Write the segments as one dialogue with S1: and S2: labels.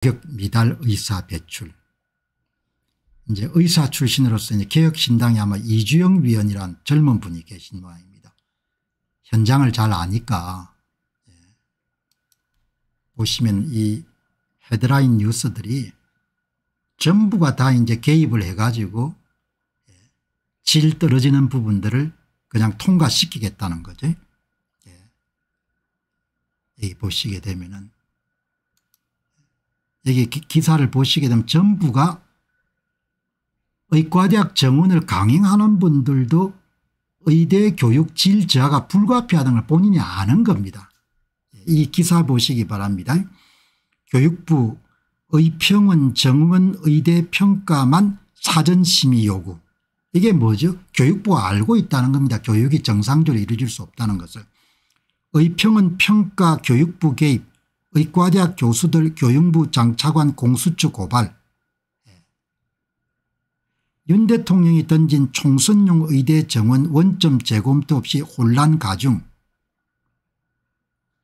S1: 개혁 미달 의사 배출. 이제 의사 출신으로서 이제 개혁신당에 아마 이주영 위원이란 젊은 분이 계신 모양입니다. 현장을 잘 아니까 예. 보시면 이 헤드라인 뉴스들이 전부가 다 이제 개입을 해가지고 예. 질 떨어지는 부분들을 그냥 통과시키겠다는 거죠. 예. 보시게 되면은 이게 기사를 보시게 되면 전부가 의과대학 정원을 강행하는 분들도 의대 교육 질 저하가 불가피하다는 걸 본인이 아는 겁니다. 이 기사 보시기 바랍니다. 교육부 의평원 정원 의대 평가만 사전심의 요구 이게 뭐죠 교육부가 알고 있다는 겁니다. 교육이 정상적으로 이루어질 수 없다는 것을. 의평원 평가 교육부 개입 의과대학 교수들 교육부 장차관 공수처 고발 예. 윤 대통령이 던진 총선용 의대 정원 원점 재검토 없이 혼란 가중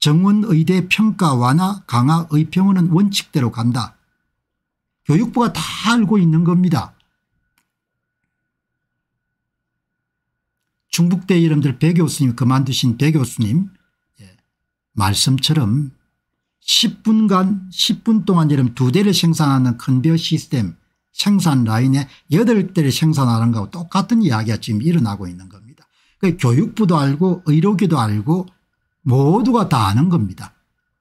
S1: 정원 의대 평가 완화 강화 의평원은 원칙대로 간다. 교육부가 다 알고 있는 겁니다. 중북대 이름들 배 교수님 그만두신 배 교수님 예, 말씀처럼 10분간 10분 동안 이런 두 대를 생산하는 컨베어 시스템 생산 라인에 8대를 생산하는 것과 똑같은 이야기가 지금 일어나고 있는 겁니다. 그 교육부도 알고 의료계도 알고 모두가 다 아는 겁니다.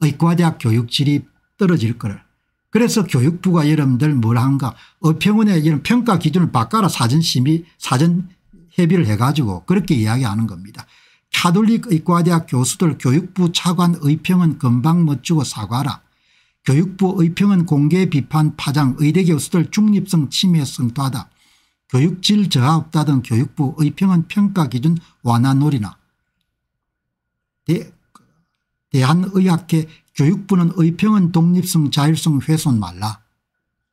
S1: 의과대학 교육질이 떨어질 거를. 그래서 교육부가 여러분들 뭘 한가 어평원의 이런 평가 기준을 바꿔라 사전 심의 사전 협의를 해가지고 그렇게 이야기하는 겁니다. 카톨릭 의과대학 교수들 교육부 차관 의평은 금방 멋지고 사과라. 교육부 의평은 공개 비판 파장 의대 교수들 중립성 침해 성토하다. 교육질 저하 없다던 교육부 의평은 평가 기준 완화 놀이나. 대, 대한의학회 교육부는 의평은 독립성 자율성 훼손 말라.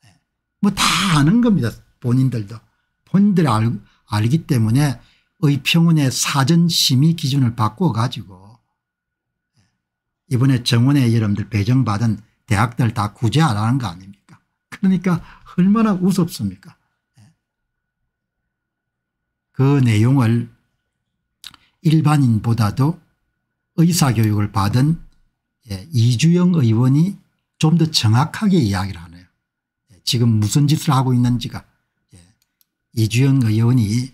S1: 네. 뭐다 아는 겁니다. 본인들도. 본인들이 알, 알기 때문에 의평원의 사전심의 기준을 바꿔 가지고 이번에 정원에 여러분들 배정받은 대학들 다 구제하라는 거 아닙니까 그러니까 얼마나 우습습니까 그 내용을 일반인보다도 의사교육을 받은 예, 이주영 의원이 좀 더 정확하게 이야기를 하네요. 예, 지금 무슨 짓을 하고 있는지가 예, 이주영 의원이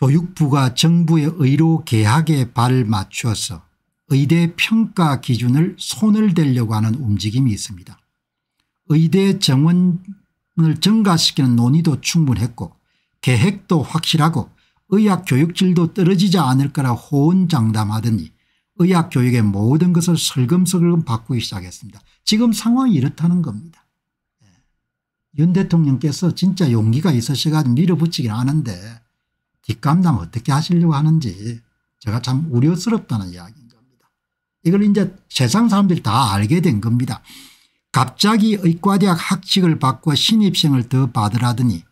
S1: 교육부가 정부의 의료 계약에 발을 맞추어서 의대 평가 기준을 손을 대려고 하는 움직임이 있습니다. 의대 정원을 증가시키는 논의도 충분했고 계획도 확실하고 의학 교육질도 떨어지지 않을 거라 호언장담하더니 의학 교육의 모든 것을 설금설금 바꾸기 시작했습니다. 지금 상황이 이렇다는 겁니다. 예. 윤 대통령께서 진짜 용기가 있으셔가지고 밀어붙이긴 하는데 뒷감당 어떻게 하시려고 하는지 제가 참 우려스럽다는 이야기인 겁니다. 이걸 이제 세상 사람들이 다 알게 된 겁니다. 갑자기 의과대학 학칙을 바꿔 신입생을 더 받으라더니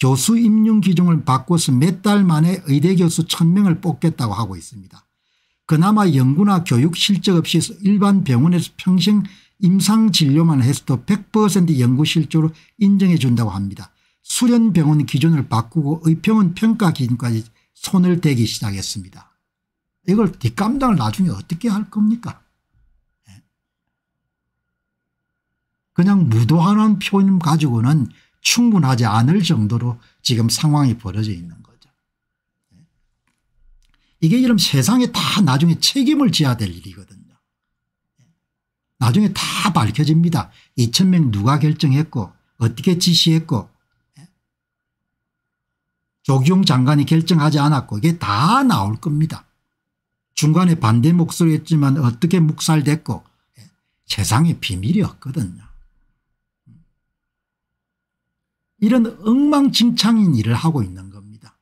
S1: 교수 임용 기준을 바꿔서 몇 달 만에 의대 교수 1000명을 뽑겠다고 하고 있습니다. 그나마 연구나 교육 실적 없이 일반 병원에서 평생 임상 진료만 해서도 100% 연구 실적로 인정해 준다고 합니다. 수련병원 기준을 바꾸고 의평원 평가 기준까지 손을 대기 시작했습니다. 이걸 뒷감당을 나중에 어떻게 할 겁니까? 예. 그냥 무도하는 표현 가지고는 충분하지 않을 정도로 지금 상황이 벌어져 있는 거죠. 예. 이게 이런 세상에 다 나중에 책임을 져야 될 일이거든요. 예. 나중에 다 밝혀집니다. 2 0명 누가 결정했고 어떻게 지시했고 조기용 장관이 결정하지 않았고 이게 다 나올 겁니다. 중간에 반대 목소리였지만 어떻게 묵살됐고 예, 세상에 비밀이었거든요. 이런 엉망진창인 일을 하고 있는 겁니다.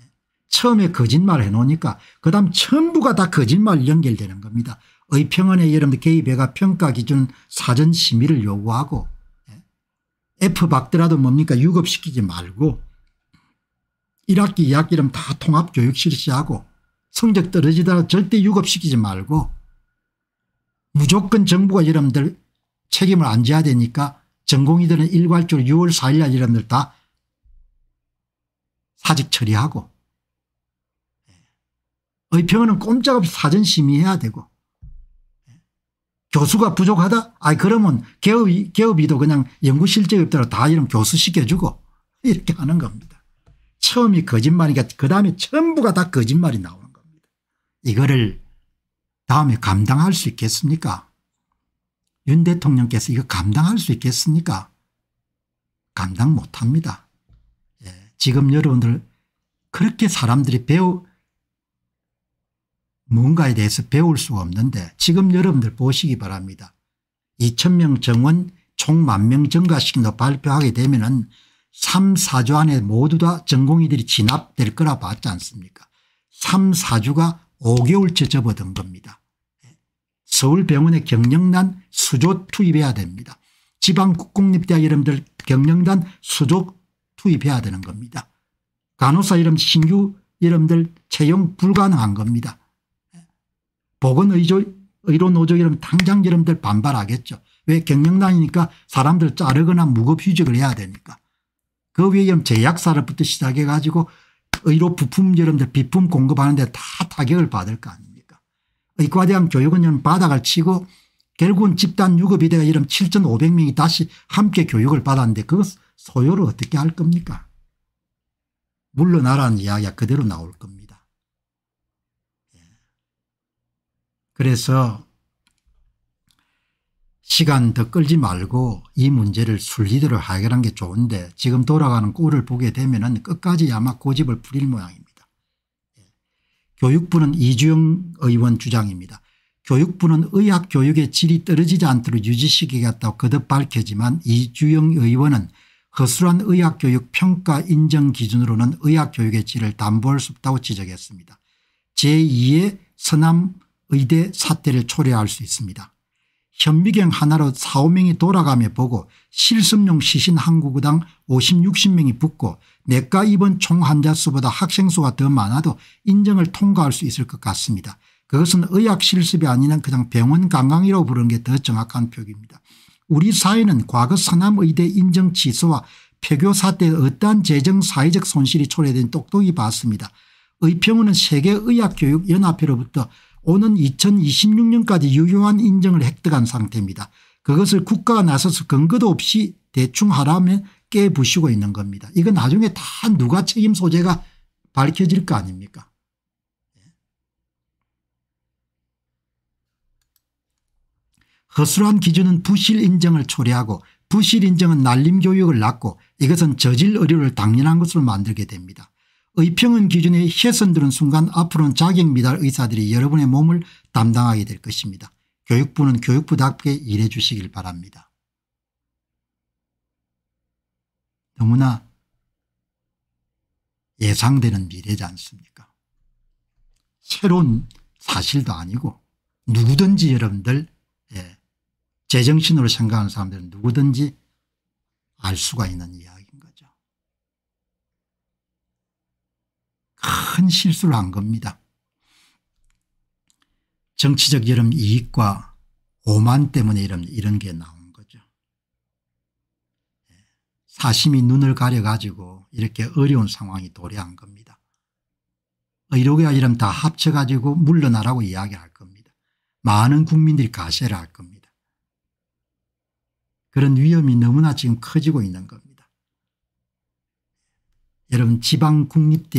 S1: 예, 처음에 거짓말 해놓으니까 그 다음 전부가 다 거짓말 연결되는 겁니다. 의평원의 여러분 개입회가 평가기준 사전 심의를 요구하고 예, F 박더라도 뭡니까 유급시키지 말고 1학기 2학기는 다 통합교육 실시하고 성적 떨어지더라 도 절대 유급시키지 말고 무조건 정부가 여러분들 책임을 안 져야 되니까 전공이들은 일괄적으로 6월 4일 날 여러분들 다 사직 처리하고 예. 의평원은 꼼짝없이 사전 심의해야 되고 예. 교수가 부족하다? 아 그러면 개업, 개업이도 그냥 연구실적에 따라 다 이런 교수 시켜주고 이렇게 하는 겁니다. 처음이 거짓말이니까 그다음에 전부가 다 거짓말이 나오는 겁니다. 이거를 다음에 감당할 수 있겠습니까 윤 대통령께서 이거 감당할 수 있겠습니까 감당 못합니다. 예. 지금 여러분들 그렇게 사람들이 배우 뭔가에 대해서 배울 수가 없는데 지금 여러분들 보시기 바랍니다. 2천명 정원 총 만명 증가시킨 발표하게 되면 은 3, 4주 안에 모두 다 전공의들이 진압될 거라 봤지 않습니까 3, 4주가 5개월째 접어든 겁니다. 서울병원에 경영단 수조 투입해야 됩니다. 지방국공립대학 여러분들 경영단 수조 투입해야 되는 겁니다. 간호사 이름 신규 이름들 채용 불가능한 겁니다. 보건의료 의료노조 이름 당장 이름들 반발하겠죠. 왜 경영단이니까 사람들 자르거나 무급휴직을 해야 되니까. 그외에 제약사로부터 시작해 가지고 의료 부품 여러분들 비품 공급하는데 다 타격을 받을 거 아닙니까 의과대학 교육은 바닥을 치고 결국은 집단 유급이 되어 이런 7,500명이 다시 함께 교육을 받았는데 그 소요를 어떻게 할 겁니까 물러나라는 이야기가 그대로 나올 겁니다. 예. 그래서 시간 더 끌지 말고 이 문제를 순리대로 해결한 게 좋은데 지금 돌아가는 꼴을 보게 되면 끝까지 아마 고집을 부릴 모양입니다. 예. 교육부는 이주영 의원 주장입니다. 교육부는 의학교육의 질이 떨어지지 않도록 유지시키겠다고 거듭 밝히지만 이주영 의원은 허술한 의학교육 평가 인정 기준으로는 의학교육의 질을 담보할 수 없다고 지적했습니다. 제2의 서남의대 사태를 초래할 수 있습니다. 현미경 하나로 4, 5명이 돌아가며 보고 실습용 시신 한국어당 50, 60명이 붙고 내과 입원 총 환자 수보다 학생 수가 더 많아도 인정을 통과할 수 있을 것 같습니다. 그것은 의학 실습이 아닌 니 그냥 병원 관광이라고 부르는 게 더 정확한 표기입니다. 우리 사회는 과거 서남의대 인정 취수와 폐교 사태의 어떠한 재정 사회적 손실이 초래된 똑똑히 봤습니다. 의평원은 세계의학교육연합회로부터 오는 2026년까지 유효한 인정을 획득한 상태입니다. 그것을 국가가 나서서 근거도 없이 대충 하라면 깨부시고 있는 겁니다. 이건 나중에 다 누가 책임 소재가 밝혀질 거 아닙니까 예. 허술한 기준은 부실 인정을 초래하고 부실 인정은 날림 교육을 낳고 이것은 저질 의료를 당연한 것으로 만들게 됩니다. 의평은 기준에 혜선 들은 순간 앞으로는 자격미달 의사들이 여러분의 몸을 담당하게 될 것입니다. 교육부는 교육부답게 일해 주시길 바랍니다. 너무나 예상되는 미래지 않습니까 새로운 사실도 아니고 누구든지 여러분들 예, 제정신으로 생각하는 사람들은 누구든지 알 수가 있는 이야기인 거죠. 큰 실수를 한 겁니다. 정치적 여름 이익과 오만 때문에 이런, 이런 게 나온 거죠. 사심이 눈을 가려가지고 이렇게 어려운 상황이 도래한 겁니다. 의료계와 이름 다 합쳐가지고 물러나라고 이야기할 겁니다. 많은 국민들이 가세를 할 겁니다. 그런 위험이 너무나 지금 커지고 있는 겁니다. 여러분 지방국립대학